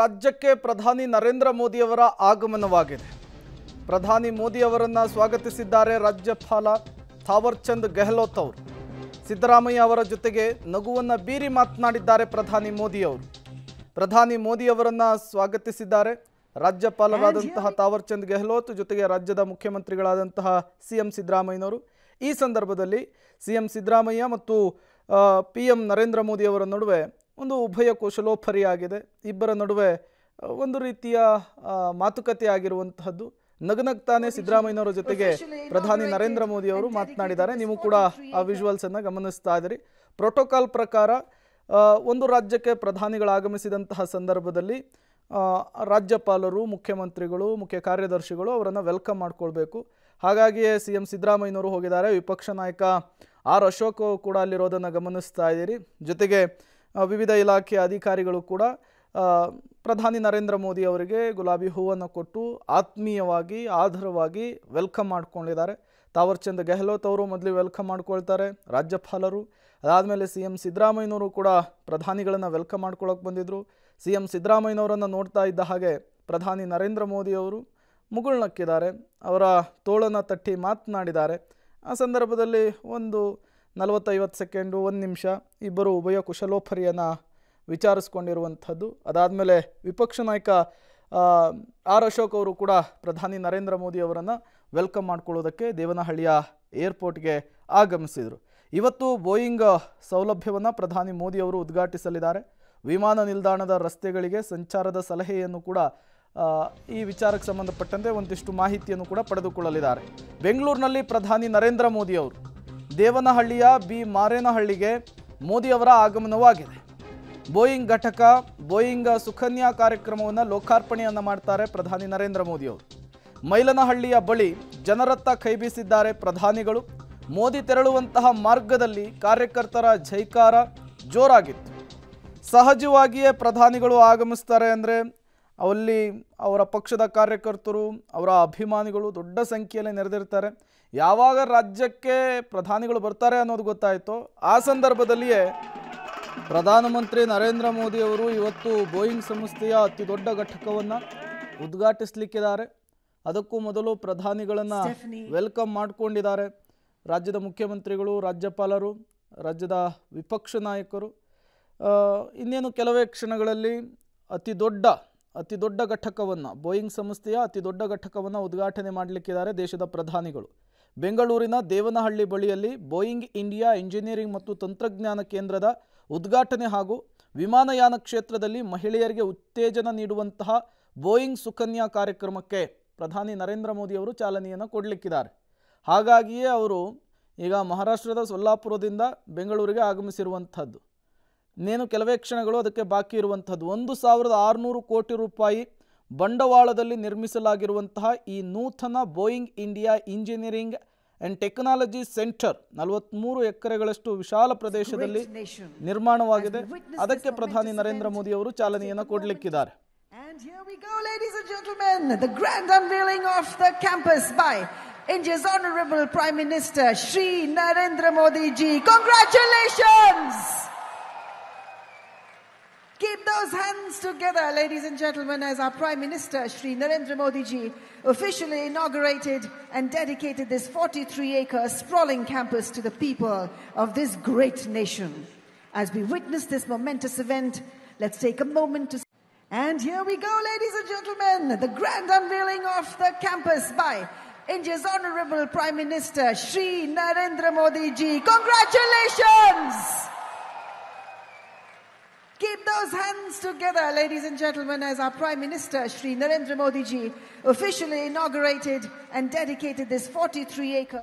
ರಾಜ್ಯಕ್ಕೆ ಪ್ರಧಾನಿ ನರೇಂದ್ರ ಮೋದಿಯವರ ಆಗಮನವಾಗಿದೆ ಪ್ರಧಾನಿ ಮೋದಿಯವರನ್ನು ಸ್ವಾಗತಿಸಿದ್ದಾರೆ ರಾಜ್ಯಪಾಲ ಥಾವರ್ಚಂದ್ ಗೆಹ್ಲೋತ್ ಅವರು ಸಿದ್ದರಾಮಯ್ಯ ಅವರ ಜೊತೆಗೆ ನಗುವನ್ನು ಬೀರಿ ಮಾತನಾಡಿದ್ದಾರೆ ಪ್ರಧಾನಿ ಮೋದಿ ಅವರು ಪ್ರಧಾನಿ ಮೋದಿಯವರನ್ನು ಸ್ವಾಗತಿಸಿದ್ದಾರೆ ರಾಜ್ಯಪಾಲರಾದಂತಹ ಥಾವರ್ಚಂದ್ ಗೆಹ್ಲೋತ್ ಜೊತೆಗೆ ರಾಜ್ಯದ ಮುಖ್ಯಮಂತ್ರಿಗಳಾದಂತಹ ಸಿ ಎಂ ಸಿದ್ದರಾಮಯ್ಯನವರು ಈ ಸಂದರ್ಭದಲ್ಲಿ ಸಿ ಎಂ ಸಿದ್ದರಾಮಯ್ಯ ಮತ್ತು ಪಿ ಎಂ ನರೇಂದ್ರ ಮೋದಿಯವರ ನಡುವೆ ಒಂದು ಉಭಯ ಕುಶಲೋಪರಿಯಾಗಿದೆ ಇಬ್ಬರ ನಡುವೆ ಒಂದು ರೀತಿಯ ಮಾತುಕತೆ ಆಗಿರುವಂತಹದ್ದು ನಗನಗ್ತಾನೆ ಸಿದ್ದರಾಮಯ್ಯನವರ ಜೊತೆಗೆ ಪ್ರಧಾನಿ ನರೇಂದ್ರ ಮೋದಿ ಅವರು ಮಾತನಾಡಿದ್ದಾರೆ ನೀವು ಕೂಡ ಆ ವಿಜುವಲ್ಸ್ ಗಮನಿಸ್ತಾ ಇದ್ದೀರಿ ಪ್ರೋಟೋಕಾಲ್ ಪ್ರಕಾರ ಒಂದು ರಾಜ್ಯಕ್ಕೆ ಪ್ರಧಾನಿಗಳು ಆಗಮಿಸಿದಂತಹ ಸಂದರ್ಭದಲ್ಲಿ ರಾಜ್ಯಪಾಲರು ಮುಖ್ಯಮಂತ್ರಿಗಳು ಮುಖ್ಯ ಕಾರ್ಯದರ್ಶಿಗಳು ಅವರನ್ನು ವೆಲ್ಕಮ್ ಮಾಡಿಕೊಳ್ಬೇಕು ಹಾಗಾಗಿಯೇ ಸಿ ಎಂ ಸಿದ್ದರಾಮಯ್ಯನವರು ಹೋಗಿದ್ದಾರೆ ವಿಪಕ್ಷ ನಾಯಕ ಆರ್ ಅಶೋಕ್ ಕೂಡ ಅಲ್ಲಿರೋದನ್ನು ಗಮನಿಸ್ತಾ ಇದ್ದೀರಿ ಜೊತೆಗೆ ವಿವಿಧ ಇಲಾಖೆಯ ಅಧಿಕಾರಿಗಳು ಕೂಡ ಪ್ರಧಾನಿ ನರೇಂದ್ರ ಮೋದಿ ಅವರಿಗೆ ಗುಲಾಬಿ ಹೂವನ್ನು ಕೊಟ್ಟು ಆತ್ಮೀಯವಾಗಿ ಆಧಾರವಾಗಿ ವೆಲ್ಕಮ್ ಮಾಡ್ಕೊಂಡಿದ್ದಾರೆ ತಾವರ್ಚಂದ್ ಗೆಹ್ಲೋತ್ ಅವರು ಮೊದಲು ವೆಲ್ಕಮ್ ಮಾಡ್ಕೊಳ್ತಾರೆ ರಾಜ್ಯಪಾಲರು ಅದಾದಮೇಲೆ ಸಿ ಎಂ ಸಿದ್ದರಾಮಯ್ಯನವರು ಕೂಡ ಪ್ರಧಾನಿಗಳನ್ನು ವೆಲ್ಕಮ್ ಮಾಡ್ಕೊಳ್ಳೋಕೆ ಬಂದಿದ್ದರು ಸಿ ಎಂ ಸಿದ್ದರಾಮಯ್ಯನವರನ್ನು ನೋಡ್ತಾ ಇದ್ದ ಹಾಗೆ ಪ್ರಧಾನಿ ನರೇಂದ್ರ ಮೋದಿಯವರು ಮುಗುಳ್ನಕ್ಕಿದ್ದಾರೆ ಅವರ ತೋಳನ್ನು ತಟ್ಟಿ ಮಾತನಾಡಿದ್ದಾರೆ ಆ ಸಂದರ್ಭದಲ್ಲಿ ಒಂದು ನಲವತ್ತೈವತ್ತು ಸೆಕೆಂಡು ಒಂದು ನಿಮಿಷ ಇಬ್ಬರು ಉಭಯ ಕುಶಲೋಪರಿಯನ್ನು ವಿಚಾರಿಸ್ಕೊಂಡಿರುವಂಥದ್ದು ಅದಾದಮೇಲೆ ವಿಪಕ್ಷ ನಾಯಕ ಆರ್ ಅಶೋಕ್ ಅವರು ಕೂಡ ಪ್ರಧಾನಿ ನರೇಂದ್ರ ಮೋದಿ ಅವರನ್ನು ವೆಲ್ಕಮ್ ಮಾಡ್ಕೊಳ್ಳೋದಕ್ಕೆ ದೇವನಹಳ್ಳಿಯ ಏರ್ಪೋರ್ಟ್ಗೆ ಆಗಮಿಸಿದರು ಇವತ್ತು ಬೋಯಿಂಗ್ ಸೌಲಭ್ಯವನ್ನು ಪ್ರಧಾನಿ ಮೋದಿ ಅವರು ಉದ್ಘಾಟಿಸಲಿದ್ದಾರೆ ವಿಮಾನ ನಿಲ್ದಾಣದ ರಸ್ತೆಗಳಿಗೆ ಸಂಚಾರದ ಸಲಹೆಯನ್ನು ಕೂಡ ಈ ವಿಚಾರಕ್ಕೆ ಸಂಬಂಧಪಟ್ಟಂತೆ ಒಂದಿಷ್ಟು ಮಾಹಿತಿಯನ್ನು ಕೂಡ ಪಡೆದುಕೊಳ್ಳಲಿದ್ದಾರೆ ಬೆಂಗಳೂರಿನಲ್ಲಿ ಪ್ರಧಾನಿ ನರೇಂದ್ರ ಮೋದಿ ಅವರು ದೇವನಹಳ್ಳಿಯ ಬಿ ಮಾರೇನಹಳ್ಳಿಗೆ ಮೋದಿಯವರ ಆಗಮನವಾಗಿದೆ ಬೋಯಿಂಗ್ ಘಟಕ ಬೋಯಿಂಗ್ ಸುಖನ್ಯಾ ಕಾರ್ಯಕ್ರಮವನ್ನು ಲೋಕಾರ್ಪಣೆಯನ್ನು ಮಾಡ್ತಾರೆ ಪ್ರಧಾನಿ ನರೇಂದ್ರ ಮೋದಿಯವರು ಮೈಲನಹಳ್ಳಿಯ ಬಳಿ ಜನರತ್ತ ಕೈಬೀಸಿದ್ದಾರೆ ಪ್ರಧಾನಿಗಳು ಮೋದಿ ತೆರಳುವಂತಹ ಮಾರ್ಗದಲ್ಲಿ ಕಾರ್ಯಕರ್ತರ ಜೈಕಾರ ಜೋರಾಗಿತ್ತು ಸಹಜವಾಗಿಯೇ ಪ್ರಧಾನಿಗಳು ಆಗಮಿಸ್ತಾರೆ ಅಂದರೆ ಅಲ್ಲಿ ಅವರ ಪಕ್ಷದ ಕಾರ್ಯಕರ್ತರು ಅವರ ಅಭಿಮಾನಿಗಳು ದೊಡ್ಡ ಸಂಖ್ಯೆಯಲ್ಲಿ ನೆರೆದಿರ್ತಾರೆ ಯಾವಾಗ ರಾಜ್ಯಕ್ಕೆ ಪ್ರಧಾನಿಗಳು ಬರ್ತಾರೆ ಅನ್ನೋದು ಗೊತ್ತಾಯಿತು ಆ ಸಂದರ್ಭದಲ್ಲಿಯೇ ಪ್ರಧಾನಮಂತ್ರಿ ನರೇಂದ್ರ ಮೋದಿ ಅವರು ಇವತ್ತು ಬೋಯಿಂಗ್ ಸಂಸ್ಥೆಯ ಅತಿ ದೊಡ್ಡ ಘಟಕವನ್ನು ಉದ್ಘಾಟಿಸಲಿಕ್ಕಿದ್ದಾರೆ ಅದಕ್ಕೂ ಮೊದಲು ಪ್ರಧಾನಿಗಳನ್ನು ವೆಲ್ಕಮ್ ಮಾಡಿಕೊಂಡಿದ್ದಾರೆ ರಾಜ್ಯದ ಮುಖ್ಯಮಂತ್ರಿಗಳು ರಾಜ್ಯಪಾಲರು ರಾಜ್ಯದ ವಿಪಕ್ಷ ನಾಯಕರು ಇನ್ನೇನು ಕೆಲವೇ ಕ್ಷಣಗಳಲ್ಲಿ ಅತಿ ದೊಡ್ಡ ಅತಿ ದೊಡ್ಡ ಘಟಕವನ್ನು ಬೋಯಿಂಗ್ ಸಂಸ್ಥೆಯ ಅತಿ ದೊಡ್ಡ ಘಟಕವನ್ನು ಉದ್ಘಾಟನೆ ಮಾಡಲಿಕ್ಕಿದ್ದಾರೆ ದೇಶದ ಪ್ರಧಾನಿಗಳು ಬೆಂಗಳೂರಿನ ದೇವನಹಳ್ಳಿ ಬಳಿಯಲ್ಲಿ ಬೋಯಿಂಗ್ ಇಂಡಿಯಾ ಇಂಜಿನಿಯರಿಂಗ್ ಮತ್ತು ತಂತ್ರಜ್ಞಾನ ಕೇಂದ್ರದ ಉದ್ಘಾಟನೆ ಹಾಗೂ ವಿಮಾನಯಾನ ಕ್ಷೇತ್ರದಲ್ಲಿ ಮಹಿಳೆಯರಿಗೆ ಉತ್ತೇಜನ ನೀಡುವಂತಹ ಬೋಯಿಂಗ್ ಸುಕನ್ಯಾ ಕಾರ್ಯಕ್ರಮಕ್ಕೆ ಪ್ರಧಾನಿ ನರೇಂದ್ರ ಮೋದಿಯವರು ಚಾಲನೆಯನ್ನು ಕೊಡಲಿಕ್ಕಿದ್ದಾರೆ ಹಾಗಾಗಿಯೇ ಅವರು ಈಗ ಮಹಾರಾಷ್ಟ್ರದ ಸೊಲ್ಲಾಪುರದಿಂದ ಬೆಂಗಳೂರಿಗೆ ಆಗಮಿಸಿರುವಂಥದ್ದು ಇನ್ನೇನು ಕೆಲವೇ ಕ್ಷಣಗಳು ಅದಕ್ಕೆ ಬಾಕಿ ಇರುವಂಥದ್ದು ಒಂದು ಸಾವಿರದ ಆರುನೂರು ಕೋಟಿ ರೂಪಾಯಿ ಬಂಡವಾಳದಲ್ಲಿ ನಿರ್ಮಿಸಲಾಗಿರುವಂತಹ ಈ ನೂತನ Boeing India engineering and technology centre ನಲವತ್ತ್ಮೂರು ಎಕರೆಗಳಷ್ಟು ವಿಶಾಲ ಪ್ರದೇಶದಲ್ಲಿ ನಿರ್ಮಾಣವಾಗಿದೆ ಅದಕ್ಕೆ ಪ್ರಧಾನಿ ನರೇಂದ್ರ ಮೋದಿ ಅವರು ಚಾಲನೆಯನ್ನು ಕೊಡಲಿಕ್ಕಿದ್ದಾರೆ those hands together, ladies and gentlemen, as our Prime Minister, Sri Narendra Modi ji, officially inaugurated and dedicated this 43 acre sprawling campus to the people of this great nation. As we witness this momentous event, let's take a moment to. And here we go, ladies and gentlemen, the grand unveiling of the campus by India's Honorable Prime Minister, Sri Narendra Modi ji. Congratulations! those hands together, ladies and gentlemen, as our Prime Minister, Sri Narendra Modi ji, officially inaugurated and dedicated this 43 acre.